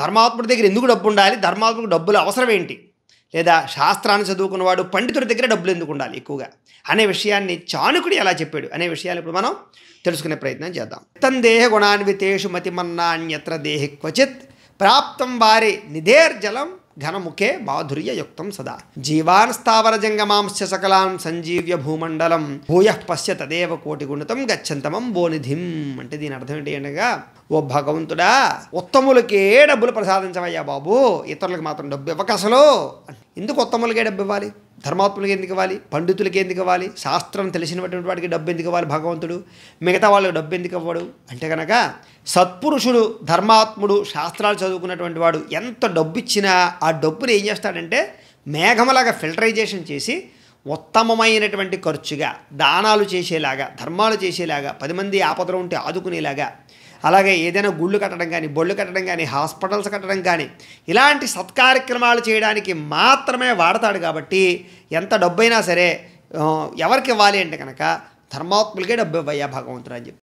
ధర్మాత్ముడి దగ్గర ఎందుకు డబ్బు ఉండాలి ధర్మాత్ముడికి డబ్బులు అవసరం ఏంటి లేదా శాస్త్రాన్ని చదువుకున్నవాడు పండితుడి దగ్గర డబ్బులు ఎందుకు ఉండాలి ఎక్కువగా అనే విషయాన్ని చాణుకుడు ఎలా చెప్పాడు అనే విషయాలు ఇప్పుడు మనం తెలుసుకునే ప్రయత్నం చేద్దాం దేహ గుణాన్వితేషు మతిమన్నాన్యత్ర దేహి క్వచిత్ ప్రాప్తం వారి నిధేర్జలం ఘనముఖే యుక్తం సదా జీవాన్ స్థావర జంగమాంశ సకలాం సంజీవ్య భూమండలం భూయ పశ్య తదేవ కోటి గుణతం గచ్చంతమం బోనిధిం అంటే దీని అర్థం ఏంటి అనగా ఓ భగవంతుడా ఉత్తములకే డబ్బులు ప్రసాదించవయ్యా బాబు ఇతరులకు మాత్రం డబ్బు ఇవ్వకసలు ఎందుకు ఉత్తములకే డబ్బు ఇవ్వాలి ధర్మాత్ములకి ఎందుకు ఇవ్వాలి పండితులకి ఎందుకు ఇవ్వాలి శాస్త్రం తెలిసినటువంటి వాడికి డబ్బు ఎందుకు ఇవ్వాలి భగవంతుడు మిగతా వాళ్ళకి డబ్బు ఎందుకు ఇవ్వడు అంటే కనుక సత్పురుషుడు ధర్మాత్ముడు శాస్త్రాలు చదువుకున్నటువంటి వాడు ఎంత డబ్బు ఇచ్చినా ఆ డబ్బుని ఏం చేస్తాడంటే మేఘమలాగా ఫిల్టరైజేషన్ చేసి ఉత్తమమైనటువంటి ఖర్చుగా దానాలు చేసేలాగా ధర్మాలు చేసేలాగా పది మంది ఆపదలో ఉంటే ఆదుకునేలాగా అలాగే ఏదైనా గుళ్ళు కట్టడం కానీ బొళ్ళు కట్టడం కానీ హాస్పిటల్స్ కట్టడం కానీ ఇలాంటి సత్కార్యక్రమాలు చేయడానికి మాత్రమే వాడతాడు కాబట్టి ఎంత డబ్బైనా సరే ఎవరికి ఇవ్వాలి అంటే కనుక ధర్మాత్ములకే డబ్బు ఇవ్వయ్యా భగవంతుడు అని చెప్పి